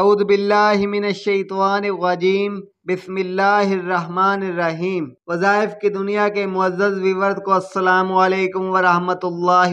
अऊदबिल्लामिनशैतवानवाजीम बिस्मिल्लाहिर्रहमानिर्रहीम वज़ाइफ की दुनिया के मुअज़्ज़ज़ व्यूअर्स को अस्सलाम वालेकुम व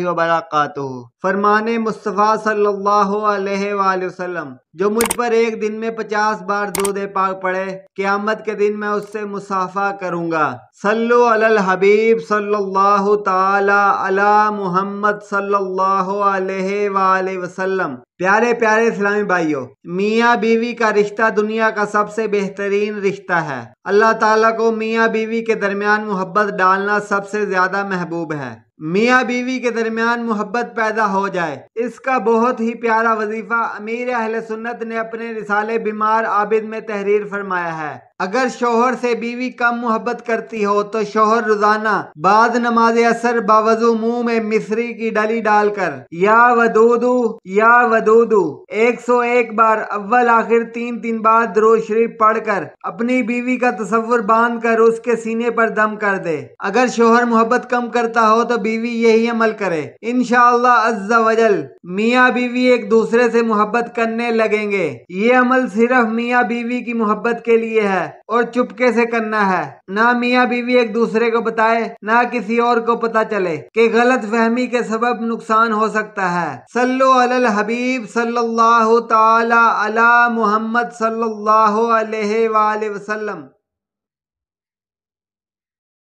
वबरकातुहू फरमाने मुस्तफ़ा सल्लल्लाहु अलैहि वसल्लम जो मुझ पर एक दिन में पचास बार दूध पाक पड़े क़यामत के दिन मैं उससे मुसाफा करूँगा सल्लु अलल हबीब सल्लल्लाहु ताला अला मुहम्मद सल्लल्लाहु अलैहि वसल्लम प्यारे प्यारे इस्लामी भाइयों मियाँ बीवी का रिश्ता दुनिया का सबसे बेहतरीन रिश्ता है अल्लाह ताला को मियाँ बीवी के दरमियान मोहब्बत डालना सबसे ज्यादा महबूब है मियाँ बीवी के दरमियान मोहब्बत पैदा हो जाए इसका बहुत ही प्यारा वजीफा अमीर अहल सुन्नत ने अपने रिसाले बीमार आबिद में तहरीर फरमाया है अगर शोहर से बीवी कम मोहब्बत करती हो तो शोहर रोजाना बाद नमाज असर बावजू मुंह में मिसरी की डली डालकर या वदूदू या वदूदू एक सौ एक बार अव्वल आखिर तीन तीन बार दरोज शरीफ पढ़कर अपनी बीवी का तस्वुर बांध कर उसके सीने पर दम कर दे अगर शोहर मोहब्बत कम करता हो तो बीवी यही अमल करे इन अज्जा वजल मियाँ बीवी एक दूसरे से मोहब्बत करने लगेंगे ये अमल सिर्फ मियाँ बीवी की मोहब्बत के लिए है और चुपके से करना है ना मियाँ बीवी एक दूसरे को बताए ना किसी और को पता चले कि गलत फहमी के सब नुकसान हो सकता है सल्लो अल हबीब सल्लल्लाहु ताला अला मोहम्मद सल्लल्लाहु अलैहि वसल्लम